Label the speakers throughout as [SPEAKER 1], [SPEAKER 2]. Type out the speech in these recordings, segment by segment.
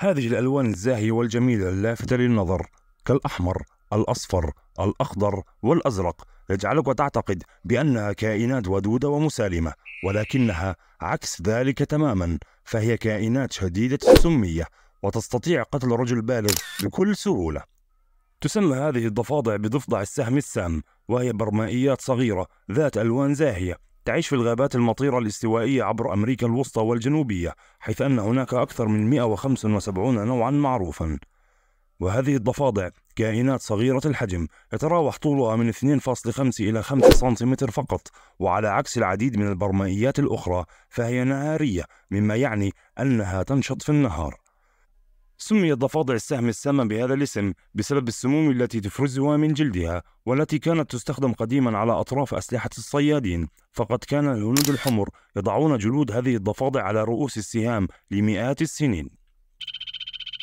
[SPEAKER 1] هذه الألوان الزاهية والجميلة اللافتة للنظر كالأحمر الأصفر الأخضر والأزرق يجعلك تعتقد بأنها كائنات ودودة ومسالمة ولكنها عكس ذلك تماما فهي كائنات شديدة السمية وتستطيع قتل رجل بالغ بكل سهولة تسمى هذه الضفادع بضفدع السهم السام وهي برمائيات صغيرة ذات ألوان زاهية تعيش في الغابات المطيرة الاستوائية عبر أمريكا الوسطى والجنوبية حيث أن هناك أكثر من 175 نوعا معروفا وهذه الضفادع كائنات صغيرة الحجم يتراوح طولها من 2.5 إلى 5 سنتيمتر فقط وعلى عكس العديد من البرمائيات الأخرى فهي نهارية مما يعني أنها تنشط في النهار سمي ضفادع السهم السامة بهذا الاسم بسبب السموم التي تفرزها من جلدها والتي كانت تستخدم قديما على أطراف أسلحة الصيادين فقد كان الهنود الحمر يضعون جلود هذه الضفادع على رؤوس السهام لمئات السنين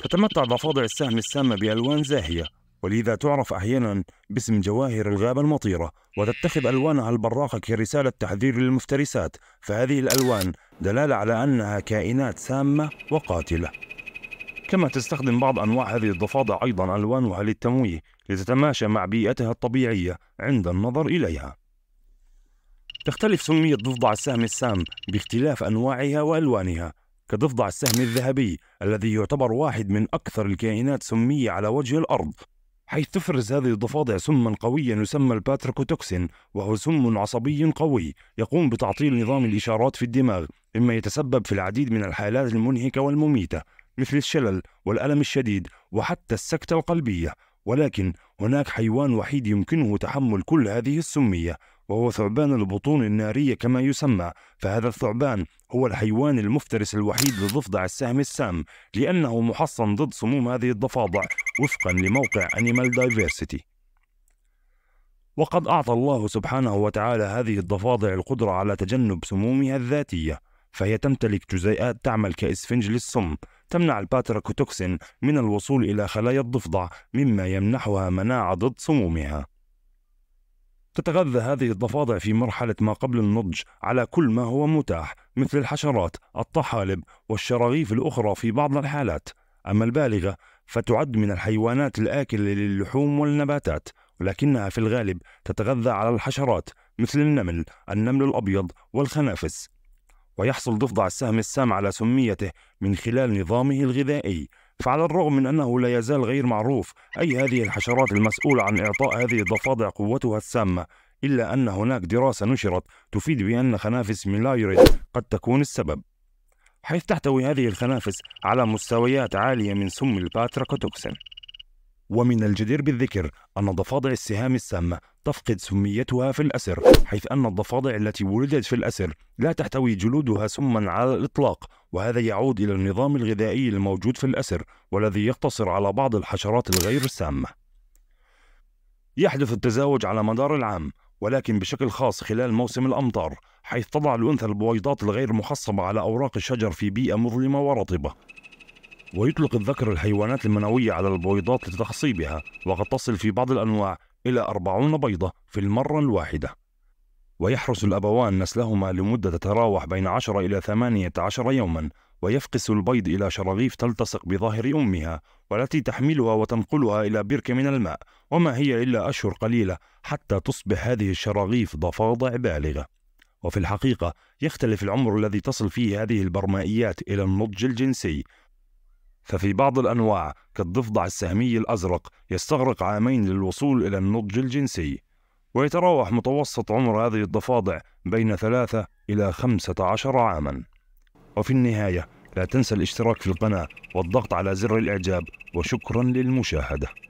[SPEAKER 1] تتمتع ضفادع السهم السامة بألوان زاهية ولذا تعرف أحيانا باسم جواهر الغابة المطيرة وتتخذ ألوانها البراقة كرسالة تحذير للمفترسات فهذه الألوان دلالة على أنها كائنات سامة وقاتلة كما تستخدم بعض أنواع هذه الضفادع أيضا ألوانها للتمويه لتتماشى مع بيئتها الطبيعية عند النظر إليها تختلف سمية ضفدع السهم السام باختلاف أنواعها وألوانها كضفدع السهم الذهبي الذي يعتبر واحد من أكثر الكائنات سمية على وجه الأرض حيث تفرز هذه الضفادع سما قويا يسمى الباتريكوتوكسين وهو سم عصبي قوي يقوم بتعطيل نظام الإشارات في الدماغ مما يتسبب في العديد من الحالات المنهكة والمميتة مثل الشلل والألم الشديد وحتى السكتة القلبية ولكن هناك حيوان وحيد يمكنه تحمل كل هذه السمية وهو ثعبان البطون النارية كما يسمى فهذا الثعبان هو الحيوان المفترس الوحيد لضفدع السهم السام لأنه محصن ضد سموم هذه الضفادع وفقا لموقع Animal Diversity وقد أعطى الله سبحانه وتعالى هذه الضفادع القدرة على تجنب سمومها الذاتية فهي تمتلك جزيئات تعمل كإسفنج للسم تمنع الباتراكوتوكسين من الوصول إلى خلايا الضفدع مما يمنحها مناعة ضد سمومها تتغذى هذه الضفادع في مرحلة ما قبل النضج على كل ما هو متاح مثل الحشرات، الطحالب، والشراغيف الأخرى في بعض الحالات، أما البالغة فتعد من الحيوانات الآكلة للحوم والنباتات، ولكنها في الغالب تتغذى على الحشرات مثل النمل، النمل الأبيض، والخنافس، ويحصل ضفدع السهم السام على سميته من خلال نظامه الغذائي فعلى الرغم من أنه لا يزال غير معروف أي هذه الحشرات المسؤولة عن إعطاء هذه الضفادع قوتها السامة إلا أن هناك دراسة نشرت تفيد بأن خنافس ميلايريد قد تكون السبب حيث تحتوي هذه الخنافس على مستويات عالية من سم الباتراكوتوكسين ومن الجدير بالذكر أن ضفادع السهام السامة تفقد سميتها في الأسر حيث أن الضفادع التي ولدت في الأسر لا تحتوي جلودها سما على الإطلاق وهذا يعود إلى النظام الغذائي الموجود في الأسر والذي يقتصر على بعض الحشرات الغير السامة يحدث التزاوج على مدار العام ولكن بشكل خاص خلال موسم الأمطار حيث تضع الأنثى البويضات الغير محصبة على أوراق الشجر في بيئة مظلمة ورطبة ويطلق الذكر الحيوانات المنوية على البويضات لتخصيبها وقد تصل في بعض الأنواع إلى أربعون بيضة في المرة الواحدة ويحرس الأبوان نسلهما لمدة تتراوح بين عشر إلى ثمانية عشر يوما ويفقس البيض إلى شراغيف تلتصق بظاهر أمها والتي تحملها وتنقلها إلى بركة من الماء وما هي إلا أشهر قليلة حتى تصبح هذه الشراغيف ضفادع بالغة وفي الحقيقة يختلف العمر الذي تصل فيه هذه البرمائيات إلى النضج الجنسي ففي بعض الأنواع كالضفدع السهمي الأزرق يستغرق عامين للوصول إلى النضج الجنسي ويتراوح متوسط عمر هذه الضفادع بين ثلاثة إلى خمسة عشر عاما وفي النهاية لا تنسى الاشتراك في القناة والضغط على زر الإعجاب وشكرا للمشاهدة